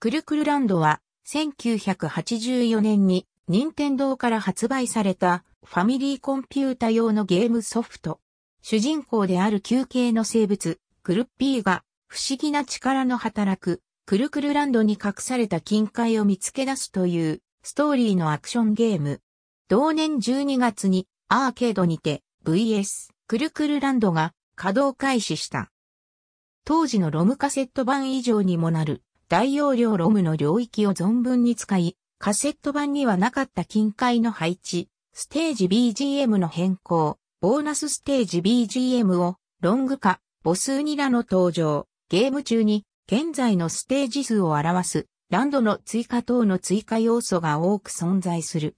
クルクルランドは1984年に任天堂から発売されたファミリーコンピュータ用のゲームソフト。主人公である休憩の生物、クルッピーが不思議な力の働くクルクルランドに隠された金塊を見つけ出すというストーリーのアクションゲーム。同年12月にアーケードにて VS クルクルランドが稼働開始した。当時のロムカセット版以上にもなる大容量ロムの領域を存分に使い、カセット版にはなかった近海の配置、ステージ BGM の変更、ボーナスステージ BGM をロング化、ボスニラの登場、ゲーム中に現在のステージ数を表すランドの追加等の追加要素が多く存在する。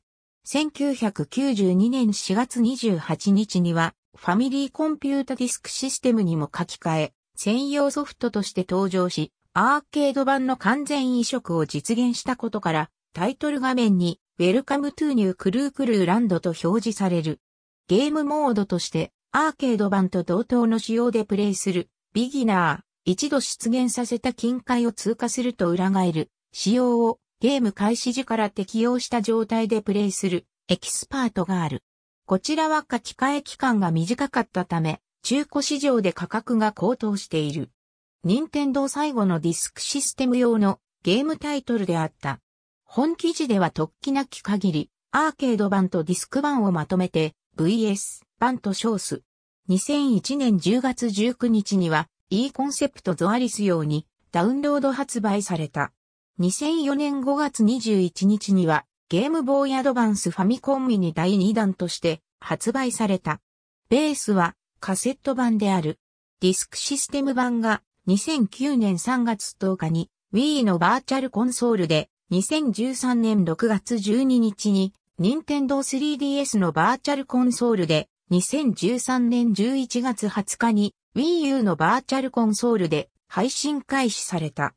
1992年4月28日にはファミリーコンピュータディスクシステムにも書き換え、専用ソフトとして登場し、アーケード版の完全移植を実現したことから、タイトル画面にウェルカムトゥーニュークルークルーランドと表示される。ゲームモードとしてアーケード版と同等の仕様でプレイするビギナー、一度出現させた近海を通過すると裏返る仕様をゲーム開始時から適用した状態でプレイするエキスパートがある。こちらは書き換え期間が短かったため、中古市場で価格が高騰している。任天堂最後のディスクシステム用のゲームタイトルであった。本記事では突起なき限り、アーケード版とディスク版をまとめて VS 版と称す。2001年10月19日には e コンセプトゾアリス用にダウンロード発売された。2004年5月21日にはゲームボーイアドバンスファミコンミニ第2弾として発売された。ベースはカセット版である。ディスクシステム版が2009年3月10日に Wii のバーチャルコンソールで2013年6月12日に Nintendo 3DS のバーチャルコンソールで2013年11月20日に Wii U のバーチャルコンソールで配信開始された。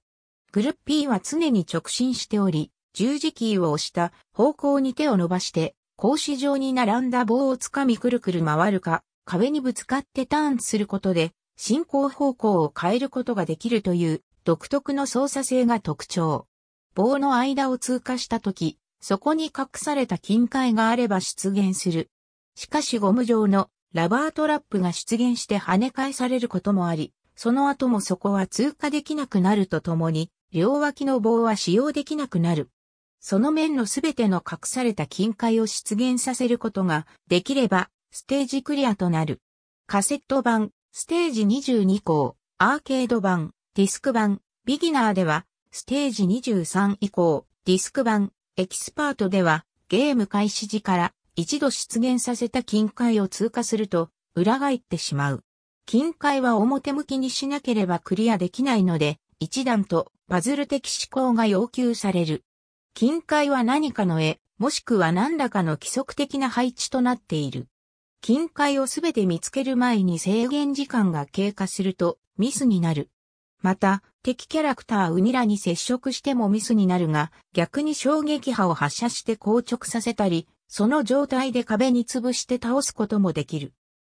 グルッピーは常に直進しており、十字キーを押した方向に手を伸ばして、格子状に並んだ棒をつかみくるくる回るか、壁にぶつかってターンすることで進行方向を変えることができるという独特の操作性が特徴。棒の間を通過したとき、そこに隠された金塊があれば出現する。しかしゴム状のラバートラップが出現して跳ね返されることもあり、その後もそこは通過できなくなるとともに、両脇の棒は使用できなくなる。その面のすべての隠された金塊を出現させることができれば、ステージクリアとなる。カセット版、ステージ22項、アーケード版、ディスク版、ビギナーでは、ステージ23以降、ディスク版、エキスパートでは、ゲーム開始時から一度出現させた金塊を通過すると、裏返ってしまう。金塊は表向きにしなければクリアできないので、一段とパズル的思考が要求される。金塊は何かの絵、もしくは何らかの規則的な配置となっている。近海をすべて見つける前に制限時間が経過するとミスになる。また、敵キャラクターウニラに接触してもミスになるが、逆に衝撃波を発射して硬直させたり、その状態で壁に潰して倒すこともできる。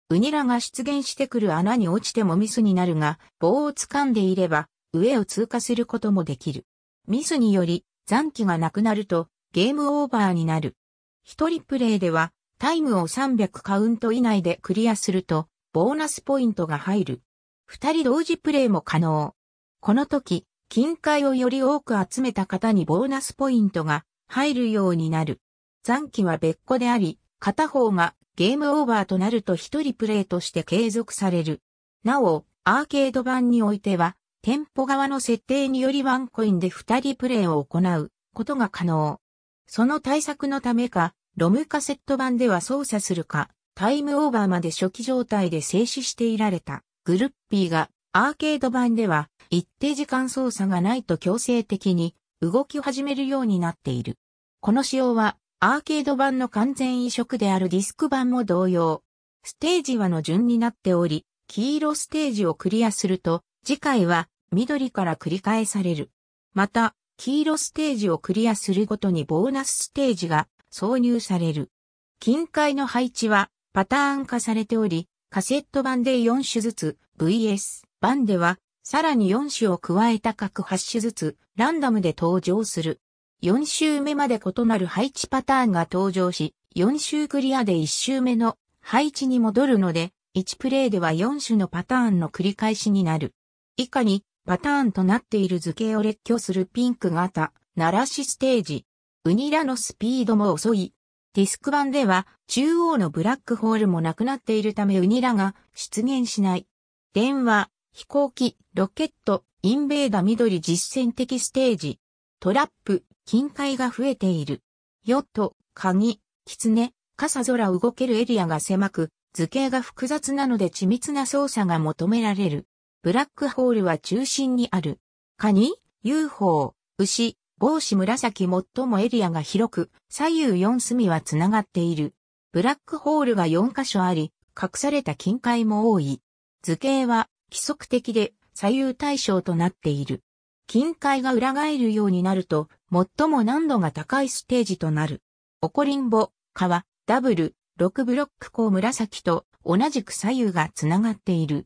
ウニラが出現してくる穴に落ちてもミスになるが、棒を掴んでいれば、上を通過することもできる。ミスにより、残機がなくなると、ゲームオーバーになる。一人プレイでは、タイムを300カウント以内でクリアすると、ボーナスポイントが入る。二人同時プレイも可能。この時、金塊をより多く集めた方にボーナスポイントが入るようになる。残機は別個であり、片方がゲームオーバーとなると一人プレイとして継続される。なお、アーケード版においては、店舗側の設定によりワンコインで二人プレイを行うことが可能。その対策のためか、ロムカセット版では操作するか、タイムオーバーまで初期状態で静止していられたグルッピーが、アーケード版では一定時間操作がないと強制的に動き始めるようになっている。この仕様はアーケード版の完全移植であるディスク版も同様。ステージはの順になっており、黄色ステージをクリアすると、次回は緑から繰り返される。また、黄色ステージをクリアするごとにボーナスステージが挿入される。金塊の配置はパターン化されており、カセット版で4種ずつ、VS 版ではさらに4種を加えた各8種ずつ、ランダムで登場する。4週目まで異なる配置パターンが登場し、4週クリアで1週目の配置に戻るので、1プレイでは4種のパターンの繰り返しになる。以下に、パターンとなっている図形を列挙するピンク型、鳴らしステージ、ウニラのスピードも遅い。ディスク版では中央のブラックホールもなくなっているためウニラが出現しない。電話、飛行機、ロケット、インベーダ緑実践的ステージ、トラップ、近海が増えている。ヨット、鍵、狐、傘空動けるエリアが狭く、図形が複雑なので緻密な操作が求められる。ブラックホールは中心にある。カニ、UFO、牛、帽子紫最もエリアが広く、左右4隅は繋がっている。ブラックホールが4箇所あり、隠された近海も多い。図形は規則的で左右対称となっている。近海が裏返るようになると、最も難度が高いステージとなる。オコリンボ、川、ダブル、6ブロック項紫と同じく左右が繋がっている。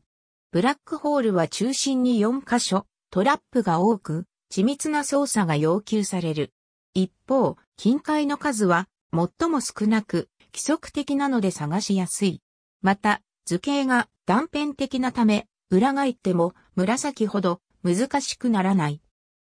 ブラックホールは中心に4箇所、トラップが多く、緻密な操作が要求される。一方、近海の数は最も少なく規則的なので探しやすい。また、図形が断片的なため、裏返っても紫ほど難しくならない。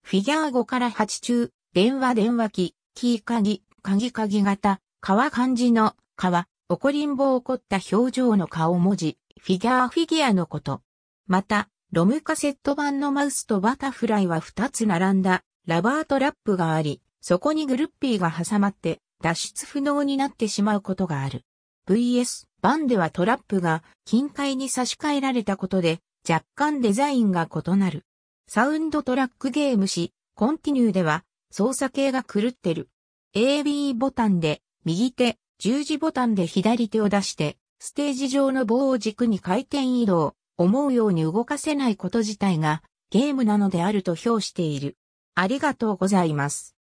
フィギュア5から8中、電話電話機、キー鍵、鍵鍵型、川漢字の川、怒りんぼ起こった表情の顔文字、フィギュアフィギュアのこと。また、ロムカセット版のマウスとバタフライは2つ並んだラバートラップがあり、そこにグルッピーが挟まって脱出不能になってしまうことがある。VS 版ではトラップが近海に差し替えられたことで若干デザインが異なる。サウンドトラックゲームし、コンティニューでは操作系が狂ってる。AB ボタンで右手、十字ボタンで左手を出して、ステージ上の棒を軸に回転移動、思うように動かせないこと自体がゲームなのであると評している。ありがとうございます。